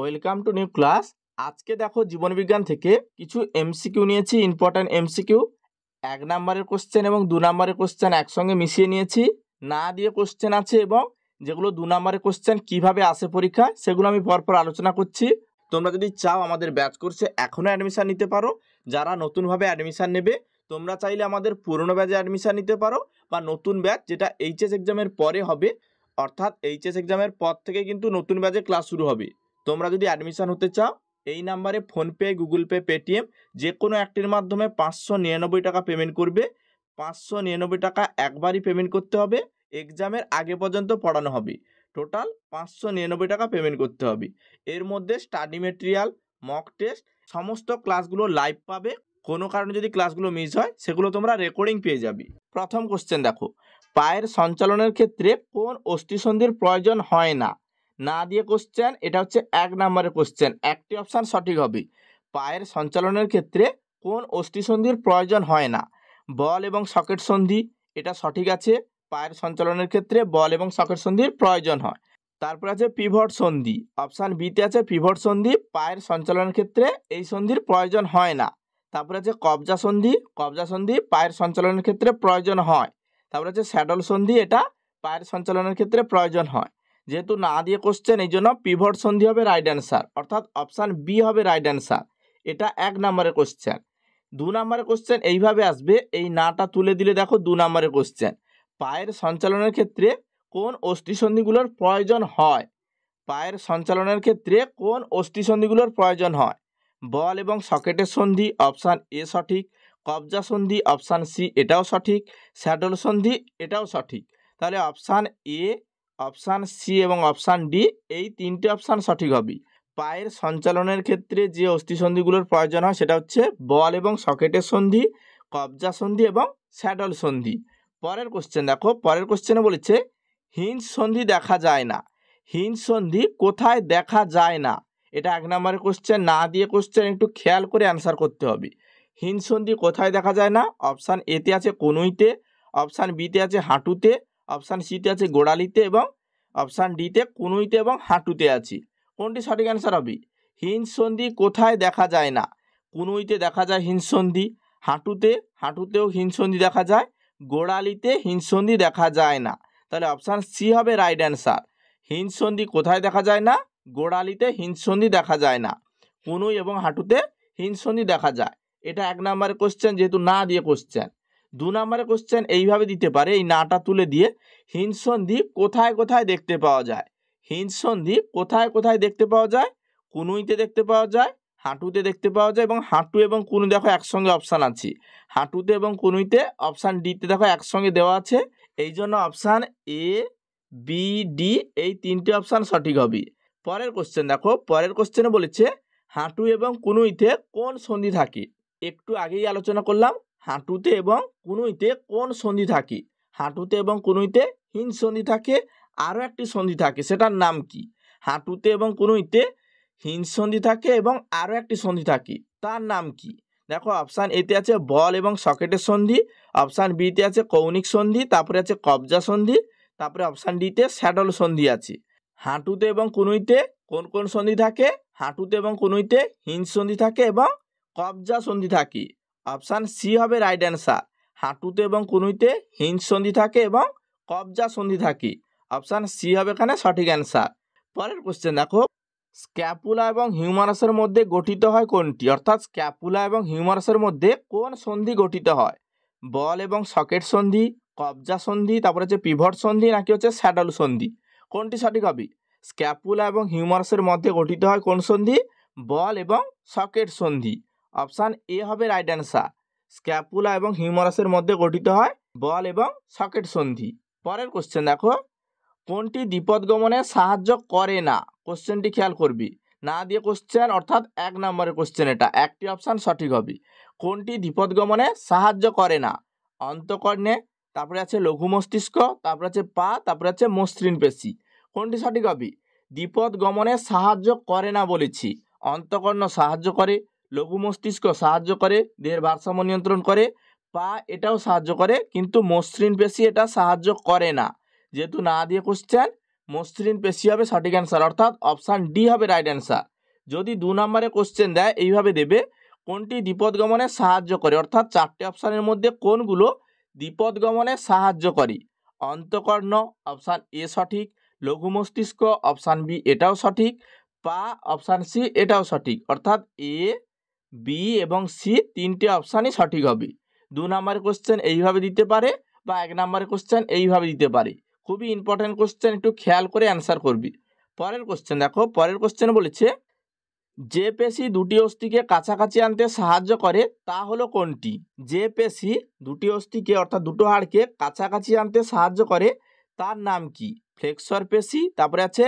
welcome to new class আজকে দেখো জীবনবিজ্ঞান থেকে কিছু এমসিকিউ নিয়েছি ইম্পর্ট্যান্ট এমসিকিউ এক নম্বরের কোশ্চেন এবং দু নম্বরের কোশ্চেন একসঙ্গে মিশিয়ে নিয়েছি না দিয়ে কোশ্চেন আছে এবং যেগুলো দু নম্বরের কোশ্চেন কিভাবে আসে পরীক্ষা সেগুলো আমি পরপর আলোচনা করছি তোমরা যদি চাও আমাদের ব্যাচ করছে এখনও অ্যাডমিশান নিতে পারো যারা নতুনভাবে অ্যাডমিশান নেবে তোমরা চাইলে আমাদের পুরনো ব্যাচে অ্যাডমিশান নিতে পারো বা নতুন ব্যাচ যেটা এইচএস এক্সামের পরে হবে অর্থাৎ এইচএস এক্সামের পর থেকে কিন্তু নতুন ব্যাচে ক্লাস শুরু হবে তোমরা যদি অ্যাডমিশান হতে চাও এই নাম্বারে ফোনপে গুগল পে পেটিএম যে কোনো একটির মাধ্যমে পাঁচশো নিরানব্বই টাকা পেমেন্ট করবে পাঁচশো নিরানব্বই টাকা একবারই পেমেন্ট করতে হবে এক্সামের আগে পর্যন্ত পড়ানো হবে টোটাল পাঁচশো নিরানব্বই টাকা পেমেন্ট করতে হবে এর মধ্যে স্টাডি মেটেরিয়াল মক টেস্ট সমস্ত ক্লাসগুলো লাইভ পাবে কোনো কারণে যদি ক্লাসগুলো মিস হয় সেগুলো তোমরা রেকর্ডিং পেয়ে যাবে প্রথম কোশ্চেন দেখো পায়ের সঞ্চালনের ক্ষেত্রে কোন অস্থিসন্ধির প্রয়োজন হয় না না দিয়ে কোশ্চেন এটা হচ্ছে এক নম্বরের কোশ্চেন একটি অপশান সঠিক হবে পায়ের সঞ্চালনের ক্ষেত্রে কোন অস্থিসন্ধির প্রয়োজন হয় না বল এবং সকেট সন্ধি এটা সঠিক আছে পায়ের সঞ্চালনের ক্ষেত্রে বল এবং সকেট সন্ধির প্রয়োজন হয় তারপর আছে পিভট সন্ধি অপশান বিতে আছে পিভট সন্ধি পায়ের সঞ্চালনের ক্ষেত্রে এই সন্ধির প্রয়োজন হয় না তারপর আছে কবজা সন্ধি কবজা সন্ধি পায়ের সঞ্চালনের ক্ষেত্রে প্রয়োজন হয় তারপর আছে স্যাডল সন্ধি এটা পায়ের সঞ্চালনের ক্ষেত্রে প্রয়োজন হয় যেহেতু না দিয়ে কোশ্চেন এই জন্য পিভট সন্ধি হবে রাইট অ্যান্সার অর্থাৎ অপশান বি হবে রাইট অ্যান্সার এটা এক নম্বরের কোশ্চেন দু নম্বরের কোশ্চেন এইভাবে আসবে এই নাটা তুলে দিলে দেখো দু নম্বরের কোশ্চেন পায়ের সঞ্চালনের ক্ষেত্রে কোন অস্থিসন্ধিগুলোর প্রয়োজন হয় পায়ের সঞ্চালনের ক্ষেত্রে কোন অস্থিসন্ধিগুলোর প্রয়োজন হয় বল এবং সকেটের সন্ধি অপশান এ সঠিক কবজা সন্ধি অপশান সি এটাও সঠিক স্যাডল সন্ধি এটাও সঠিক তাহলে অপশান এ অপশান সি এবং অপশান ডি এই তিনটে অপশান সঠিক হবে পায়ের সঞ্চালনের ক্ষেত্রে যে অস্থিসন্ধিগুলোর প্রয়োজন হয় সেটা হচ্ছে বল এবং সকেটের সন্ধি কবজা সন্ধি এবং স্যাডল সন্ধি পরের কোশ্চেন দেখো পরের কোশ্চেনে বলেছে হিন্স সন্ধি দেখা যায় না হিন্স সন্ধি কোথায় দেখা যায় না এটা এক নম্বরের কোশ্চেন না দিয়ে কোশ্চেন একটু খেয়াল করে অ্যান্সার করতে হবে হিন্স সন্ধি কোথায় দেখা যায় না অপশান এতে আছে কনুইতে অপশান বিতে আছে হাঁটুতে অপশান সিতে আছে গোড়ালিতে এবং অপশান ডিতে কুনুইতে এবং হাঁটুতে আছি কোনটি সঠিক অ্যান্সার হবে হিনসন্ধি কোথায় দেখা যায় না কুনুইতে দেখা যায় হিনসন্ধি হাঁটুতে হাঁটুতেও হিনসন্ধি দেখা যায় গোড়ালিতে হিনসন্ধি দেখা যায় না তাহলে অপশান সি হবে রাইট অ্যান্সার হিনসন্ধি কোথায় দেখা যায় না গোড়ালিতে হিনসন্ধি দেখা যায় না কুনুই এবং হাঁটুতে হিনসন্ধি দেখা যায় এটা এক নাম্বার কোশ্চেন যেহেতু না দিয়ে কোশ্চেন দু নম্বরে কোশ্চেন এইভাবে দিতে পারে এই নাটা তুলে দিয়ে হিনসন দ্বীপ কোথায় কোথায় দেখতে পাওয়া যায় হিনসন দ্বীপ কোথায় কোথায় দেখতে পাওয়া যায় কুনুইতে দেখতে পাওয়া যায় হাঁটুতে দেখতে পাওয়া যায় এবং হাঁটু এবং কুনু দেখো একসঙ্গে অপশান আছে হাঁটুতে এবং কুনুইতে অপশান ডিতে দেখো একসঙ্গে দেওয়া আছে এই জন্য অপশান এ বি ডি এই তিনটি অপশান সঠিক হবে পরের কোশ্চেন দেখো পরের কোশ্চেনে বলেছে হাঁটু এবং কুনুইতে কোন সন্ধি থাকে একটু আগেই আলোচনা করলাম হাঁটুতে এবং কুনুইতে কোন সন্ধি থাকে হাঁটুতে এবং কুনুইতে হিন সন্ধি থাকে আরও একটি সন্ধি থাকে সেটার নাম কি হাঁটুতে এবং কুনুইতে হিন সন্ধি থাকে এবং আরও একটি সন্ধি থাকে তার নাম কি দেখো অপশান এতে আছে বল এবং সকেটের সন্ধি অপশান বিতে আছে কৌণিক সন্ধি তারপরে আছে কবজা সন্ধি তারপরে অপশান ডিতে স্যাডল সন্ধি আছে হাঁটুতে এবং কুনুইতে কোন কোন সন্ধি থাকে হাঁটুতে এবং কুনুইতে হিন সন্ধি থাকে এবং কবজা সন্ধি থাকে অপশান সি হবে রাইট অ্যান্সার হাঁটুতে এবং কুনুইতে হিঞ্জ সন্ধি থাকে এবং কবজা সন্ধি থাকে অপশান সি হবে এখানে সঠিক অ্যান্সার পরের কোশ্চেন দেখো স্ক্যাপুলা এবং হিউমারাসের মধ্যে গঠিত হয় কোনটি অর্থাৎ স্ক্যাপুলা এবং হিউমারাসের মধ্যে কোন সন্ধি গঠিত হয় বল এবং সকেট সন্ধি কবজা সন্ধি তারপরে হচ্ছে পিভট সন্ধি নাকি হচ্ছে স্যাডল সন্ধি কোনটি সঠিক হবে স্ক্যাপুলা এবং হিউমারাসের মধ্যে গঠিত হয় কোন সন্ধি বল এবং সকেট সন্ধি অপশান এ হবে রাইট অ্যান্সার স্ক্যাপুলা এবং হিউমারাসের মধ্যে গঠিত হয় বল এবং সকেট সন্ধি পরের কোশ্চেন দেখো কোনটি গমনে সাহায্য করে না কোশ্চেনটি খেয়াল করবি না দিয়ে কোশ্চেন অর্থাৎ এক নম্বরের কোশ্চেন এটা একটি অপশান সঠিক হবে কোনটি গমনে সাহায্য করে না অন্তকর্ণে তারপরে আছে লঘু মস্তিষ্ক তারপরে আছে পা তারপরে আছে মসৃণ পেশি কোনটি সঠিক হবে বিপদ গমনে সাহায্য করে না বলেছি অন্তকর্ণ সাহায্য করে লঘু মস্তিষ্ক সাহায্য করে দেহের ভারসাম্য নিয়ন্ত্রণ করে পা এটাও সাহায্য করে কিন্তু মসৃণ পেশি এটা সাহায্য করে না যেহেতু না দিয়ে কোশ্চেন মসৃণ পেশি হবে সঠিক অ্যান্সার অর্থাৎ অপশান ডি হবে রাইট অ্যান্সার যদি দু নম্বরে কোশ্চেন দেয় এইভাবে দেবে কোনটি বিপদগমনে সাহায্য করে অর্থাৎ চারটে অপশানের মধ্যে কোনগুলো বিপদগমনে সাহায্য করে অন্তকর্ণ অপশান এ সঠিক লঘু মস্তিষ্ক অপশান বি এটাও সঠিক পা অপশান সি এটাও সঠিক অর্থাৎ এ বি এবং সি তিনটে অপশানই সঠিক হবে দু নাম্বার কোশ্চেন এইভাবে দিতে পারে বা এক নাম্বার কোশ্চেন এইভাবে দিতে পারে খুবই ইম্পর্ট্যান্ট কোশ্চেন একটু খেয়াল করে অ্যান্সার করবি পরের কোশ্চেন দেখো পরের কোশ্চেন বলেছে যে পেশি দুটি অস্থিকে কাছাকাছি আনতে সাহায্য করে তা হলো কোনটি যে পেশি দুটি অস্থিকে অর্থাৎ দুটো হাড়কে কাছাকাছি আনতে সাহায্য করে তার নাম কি ফ্লেক্সর পেশি তারপরে আছে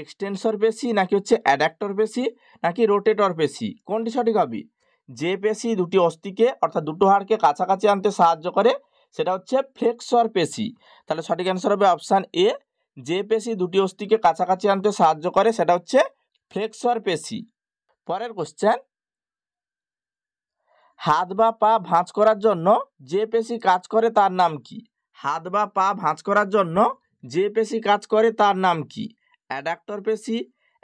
এক্সটেনসর পেশি নাকি হচ্ছে অ্যাডাক্টর পেশি নাকি রোটেটর পেশি কোনটি সঠিক হবে যে পেশি দুটি অস্থিকে অর্থাৎ দুটো হাড়কে কাছাকাছি আনতে সাহায্য করে সেটা হচ্ছে ফ্লেক্সর পেশি তাহলে সঠিক অ্যান্সার হবে অপশান এ যে পেশি দুটি অস্থিকে কাছাকাছি আনতে সাহায্য করে সেটা হচ্ছে ফ্লেক্সর পেশি পরের কোশ্চেন হাত বা পা ভাঁজ করার জন্য যে পেশি কাজ করে তার নাম কি হাত বা পা ভাঁজ করার জন্য যে পেশি কাজ করে তার নাম কি অ্যাডাক্টর পেশি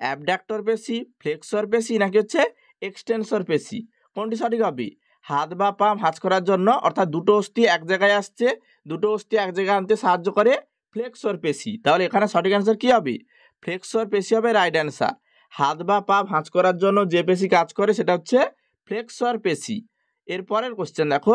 অ্যাবডাক্টর পেশি ফ্লেক্সর পেশি নাকি হচ্ছে এক্সটেনসর পেশি কোনটি সঠিক হবে হাত বা পা হাজ করার জন্য অর্থাৎ দুটো অস্থি এক জায়গায় আসছে দুটো অস্থি এক জায়গায় আনতে সাহায্য করে ফ্লেক্সর পেশি তাহলে এখানে সঠিক অ্যান্সার কী হবে ফ্লেক্সর পেশি হবে রাইট অ্যান্সার হাত বা পা ভাঁজ করার জন্য যে পেশি কাজ করে সেটা হচ্ছে ফ্লেক্সর পেশি এরপরের কোশ্চেন দেখো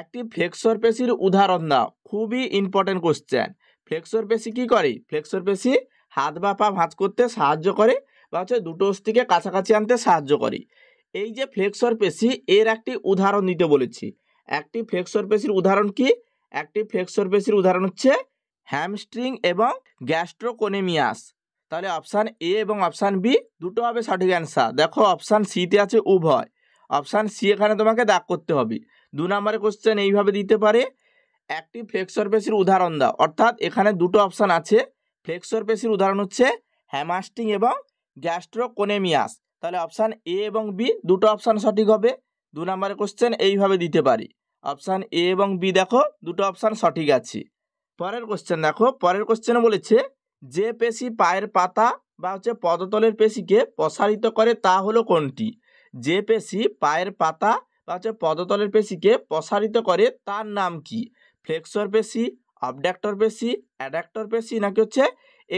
একটি ফ্লেক্সর পেশির উদাহরণ দাও খুবই ইম্পর্টেন্ট কোশ্চেন ফ্লেক্সর পেশি কি করে ফ্লেক্সর পেশি হাত বা পা ভাঁজ করতে সাহায্য করে বা হচ্ছে দুটো অস্থিকে কাছাকাছি আনতে সাহায্য করে এই যে ফ্লেক্সর পেশি এর একটি উদাহরণ দিতে বলেছি একটি ফ্লেক্সর পেশির উদাহরণ কি একটি ফ্লেক্সর পেশির উদাহরণ হচ্ছে হ্যামস্ট্রিং এবং গ্যাস্ট্রোকোনেমিয়াস তাহলে অপশান এ এবং অপশান বি দুটো হবে সঠিক অ্যান্সার দেখো অপশান সিতে আছে উভয় অপশান সি এখানে তোমাকে দাগ করতে হবে দু নম্বরে কোশ্চেন এইভাবে দিতে পারে একটি ফ্লেক্সর পেশির উদাহরণ দাও অর্থাৎ এখানে দুটো অপশান আছে ফ্লেক্সর পেশির উদাহরণ হচ্ছে হ্যামাস্টিং এবং গ্যাস্ট্রোকোনেমিয়াস তাহলে অপশান এ এবং বি দুটো অপশান সঠিক হবে দু নম্বরের কোশ্চেন এইভাবে দিতে পারি অপশান এ এবং বি দেখো দুটো অপশান সঠিক আছে পরের কোশ্চেন দেখো পরের কোশ্চেন বলেছে যে পেশি পায়ের পাতা বা হচ্ছে পদতলের পেশিকে প্রসারিত করে তা হলো কোনটি যে পেশি পায়ের পাতা বা হচ্ছে পদতলের পেশিকে প্রসারিত করে তার নাম কি ফ্লেক্সর পেশি আপডাক্টর পেশি অ্যাডাক্টর পেশি নাকি হচ্ছে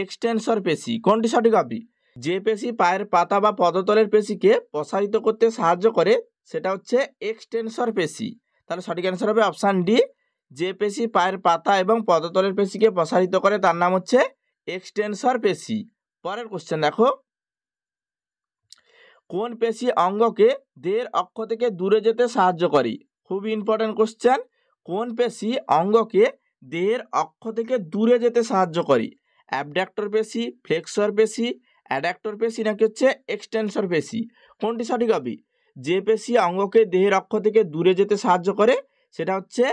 এক্সটেনশর পেশি কোনটি সঠিক হবে যে পেশি পায়ের পাতা বা পদতলের পেশিকে প্রসারিত করতে সাহায্য করে সেটা হচ্ছে এক্সটেনশর পেশি তাহলে সঠিক অ্যান্সার হবে অপশান ডি যে পেশি পায়ের পাতা এবং পদতলের পেশিকে প্রসারিত করে তার নাম হচ্ছে এক্সটেনশর পেশি পরের কোশ্চেন দেখো কোন পেশি অঙ্গকে দেহের অক্ষ থেকে দূরে যেতে সাহায্য করে খুব ইম্পর্ট্যান্ট কোশ্চেন কোন পেশি অঙ্গকে দেহের অক্ষ থেকে দূরে যেতে সাহায্য করে অ্যাবডাক্টর পেশি ফ্লেক্সর পেশি অ্যাডাক্টর পেশি নাকি হচ্ছে এক্সটেনসর পেশি কোনটি সঠিক হবে যে পেশি অঙ্গকে দেহের অক্ষ থেকে দূরে যেতে সাহায্য করে সেটা হচ্ছে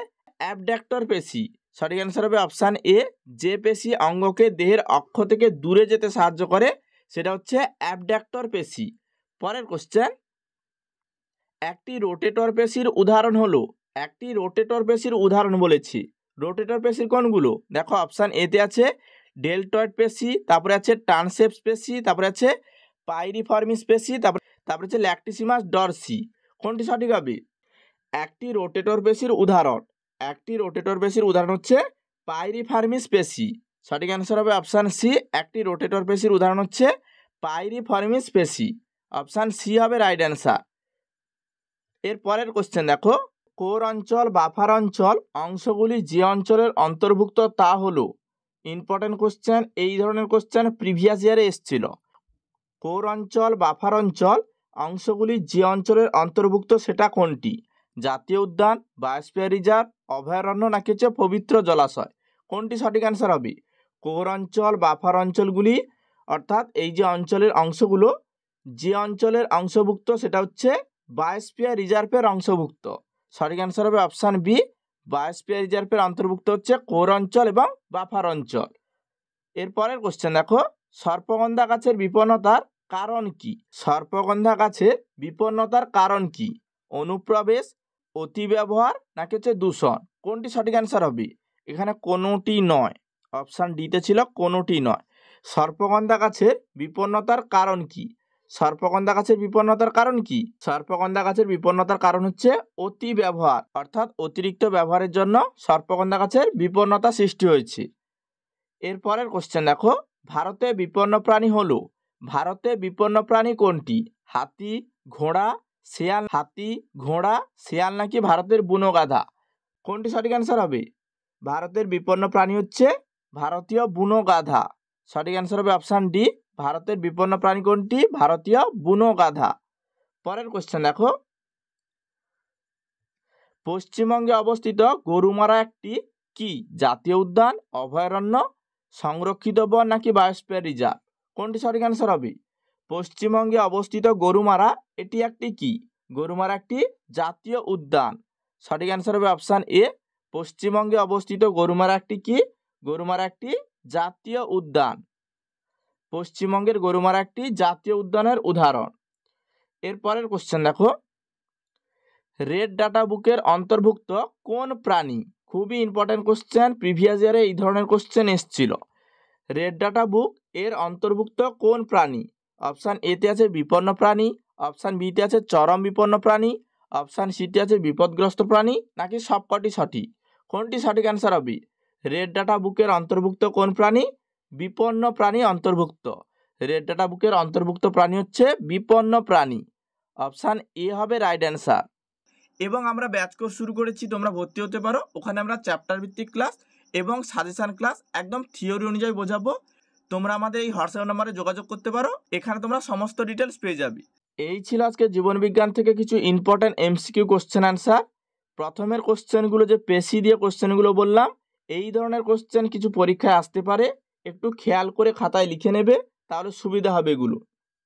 অ্যাবডাক্টর পেশি সঠিক অ্যান্সার হবে অপশান এ যে পেশি অঙ্গকে দেহের অক্ষ থেকে দূরে যেতে সাহায্য করে সেটা হচ্ছে অ্যাবডাক্টর পেশি পরের কোশ্চেন একটি রোটেটর পেশির উদাহরণ হলো একটি রোটেটর পেশির উদাহরণ বলেছি রোটেটর পেশির কোনগুলো দেখো অপশান এতে আছে ডেলটয়েড পেশি তারপরে আছে টানসেপস পেশি তারপরে আছে পাইরিফর্মিস পেশি তারপরে তারপরে আছে ল্যাকটিসিমাস ডরসি কোনটি সঠিক হবে একটি রোটেটর পেশির উদাহরণ একটি রোটেটর পেশির উদাহরণ হচ্ছে পাইরিফার্মিস পেশি সঠিক অ্যান্সার হবে অপশান সি একটি রোটেটর পেশির উদাহরণ হচ্ছে পাইরিফর্মিস পেশি অপশান সি হবে রাইট অ্যান্সার এর পরের কোশ্চেন দেখো কোর অঞ্চল বাফার অঞ্চল অংশগুলি যে অঞ্চলের অন্তর্ভুক্ত তা হলো ইম্পর্টেন্ট কোশ্চেন এই ধরনের কোশ্চেন প্রিভিয়াস ইয়ারে এসছিল কোর অঞ্চল বাফার অঞ্চল অংশগুলি যে অঞ্চলের অন্তর্ভুক্ত সেটা কোনটি জাতীয় উদ্যান বায়োস্পিয়ার রিজার্ভ অভয়ারণ্য নাকি হচ্ছে পবিত্র জলাশয় কোনটি সঠিক অ্যান্সার হবে কোর অঞ্চল বাফার অঞ্চলগুলি অর্থাৎ এই যে অঞ্চলের অংশগুলো যে অঞ্চলের অংশভুক্ত সেটা হচ্ছে বায়োস্পিয়ার রিজার্ভের অংশভুক্ত সঠিক অ্যান্সার হবে অপশান বি বায়োস্পিয়ার রিজার্ভের অন্তর্ভুক্ত হচ্ছে কোর অঞ্চল এবং বাফার অঞ্চল এরপরের কোশ্চেন দেখো সর্পগন্ধা গাছের বিপন্নতার কারণ কি সর্পগন্ধা গাছের বিপন্নতার কারণ কি অনুপ্রবেশ অতি ব্যবহার নাকি হচ্ছে দূষণ কোনটি সঠিক অ্যান্সার হবে এখানে কোনোটি নয় অপশান ডিতে ছিল কোনোটি নয় সর্পগন্ধা গাছের বিপন্নতার কারণ কি সর্পগন্ধা গাছের বিপন্নতার কারণ কি সর্পগন্ধা গাছের বিপন্নতার কারণ হচ্ছে অতি ব্যবহার অর্থাৎ অতিরিক্ত ব্যবহারের জন্য সর্পগন্ধা গাছের বিপন্নতা সৃষ্টি হয়েছে এরপরের কোশ্চেন দেখো ভারতে বিপন্ন প্রাণী হলো ভারতে বিপন্ন প্রাণী কোনটি হাতি ঘোড়া শেয়াল হাতি ঘোড়া শেয়াল নাকি ভারতের বুনো গাধা কোনটি সঠিক অ্যান্সার হবে ভারতের বিপন্ন প্রাণী হচ্ছে ভারতীয় বুনো গাধা সঠিক অ্যান্সার হবে অপশান ডি ভারতের বিপন্ন প্রাণী কোনটি ভারতীয় বুনো গাধা পরের কোশ্চেন দেখো পশ্চিমবঙ্গে অবস্থিত গরুমারা একটি কি জাতীয় উদ্যান অভয়ারণ্য সংরক্ষিত বন নাকি বায়োস্পিয়ার রিজার্ভ কোনটি সঠিক অ্যান্সার হবে পশ্চিমবঙ্গে অবস্থিত গরুমারা এটি একটি কি গরুমারা একটি জাতীয় উদ্যান সঠিক অ্যান্সার হবে অপশান এ পশ্চিমবঙ্গে অবস্থিত গরুমারা একটি কি গরুমারা একটি জাতীয় উদ্যান পশ্চিমবঙ্গের গরুমারা একটি জাতীয় উদ্যানের উদাহরণ এরপরের কোশ্চেন দেখো রেড ডাটা বুকের অন্তর্ভুক্ত কোন প্রাণী খুবই ইম্পর্ট্যান্ট কোশ্চেন প্রিভিয়াস ইয়ারে এই ধরনের কোশ্চেন এসছিল রেড ডাটা বুক এর অন্তর্ভুক্ত কোন প্রাণী অপশান এতে আছে বিপন্ন প্রাণী অপশান বিতে আছে চরম বিপন্ন প্রাণী অপশান সিতে আছে বিপদগ্রস্ত প্রাণী নাকি সবকটি সঠিক কোনটি সঠিক অ্যান্সার হবে রেড ডাটা বুকের অন্তর্ভুক্ত কোন প্রাণী বিপন্ন প্রাণী অন্তর্ভুক্ত রেড ডাটা বুকের অন্তর্ভুক্ত প্রাণী হচ্ছে বিপন্ন প্রাণী অপশান এ হবে রাইট অ্যান্সার এবং আমরা ব্যাচ কোর্স শুরু করেছি তোমরা ভর্তি হতে পারো ওখানে আমরা চ্যাপ্টার ভিত্তিক ক্লাস এবং সাজেশান ক্লাস একদম থিওরি অনুযায়ী বোঝাবো তোমরা আমাদের এই হোয়াটসঅ্যাপ নাম্বারে যোগাযোগ করতে পারো এখানে তোমরা সমস্ত ডিটেলস পেয়ে যাবে এই ছিল আজকে জীবনবিজ্ঞান থেকে কিছু ইম্পর্ট্যান্ট এমসিকিউ কোশ্চেন অ্যান্সার প্রথমের কোশ্চেনগুলো যে পেশি দিয়ে কোশ্চেনগুলো বললাম এই ধরনের কোশ্চেন কিছু পরীক্ষায় আসতে পারে একটু খেয়াল করে খাতায় লিখে নেবে তাহলে সুবিধা হবে এগুলো